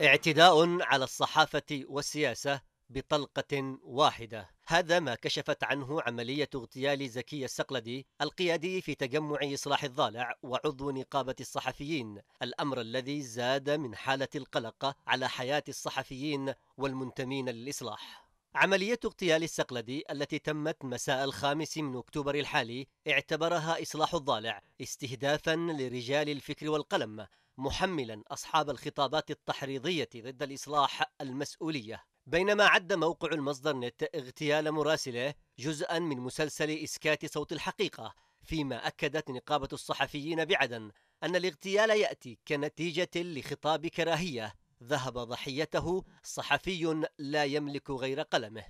اعتداء على الصحافة والسياسة بطلقة واحدة هذا ما كشفت عنه عملية اغتيال زكي السقلدي القيادي في تجمع إصلاح الضالع وعضو نقابة الصحفيين الأمر الذي زاد من حالة القلق على حياة الصحفيين والمنتمين للإصلاح عملية اغتيال السقلدي التي تمت مساء الخامس من أكتوبر الحالي اعتبرها إصلاح الضالع استهدافا لرجال الفكر والقلم محملا أصحاب الخطابات التحريضية ضد الإصلاح المسؤولية بينما عد موقع المصدر نت اغتيال مراسله جزءا من مسلسل إسكات صوت الحقيقة فيما أكدت نقابة الصحفيين بعدن أن الاغتيال يأتي كنتيجة لخطاب كراهية ذهب ضحيته صحفي لا يملك غير قلمه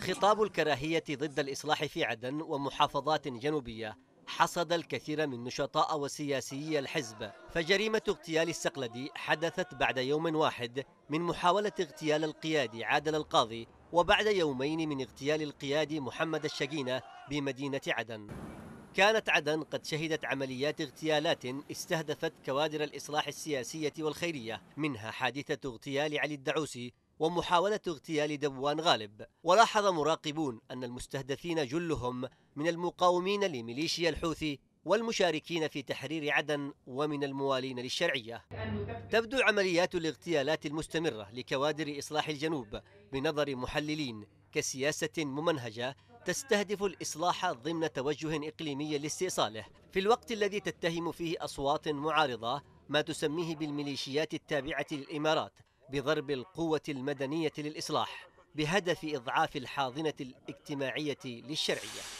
خطاب الكراهية ضد الإصلاح في عدن ومحافظات جنوبية حصد الكثير من نشطاء وسياسيي الحزب فجريمة اغتيال السقلدي حدثت بعد يوم واحد من محاولة اغتيال القيادي عادل القاضي وبعد يومين من اغتيال القيادي محمد الشقينة بمدينة عدن كانت عدن قد شهدت عمليات اغتيالات استهدفت كوادر الإصلاح السياسية والخيرية منها حادثة اغتيال علي الدعوسي ومحاولة اغتيال دبوان غالب ولاحظ مراقبون أن المستهدفين جلهم من المقاومين لميليشيا الحوثي والمشاركين في تحرير عدن ومن الموالين للشرعية تبدو عمليات الاغتيالات المستمرة لكوادر إصلاح الجنوب بنظر محللين كسياسة ممنهجة تستهدف الإصلاح ضمن توجه إقليمي لاستئصاله في الوقت الذي تتهم فيه أصوات معارضة ما تسميه بالميليشيات التابعة للإمارات بضرب القوة المدنية للإصلاح بهدف إضعاف الحاضنة الاجتماعية للشرعية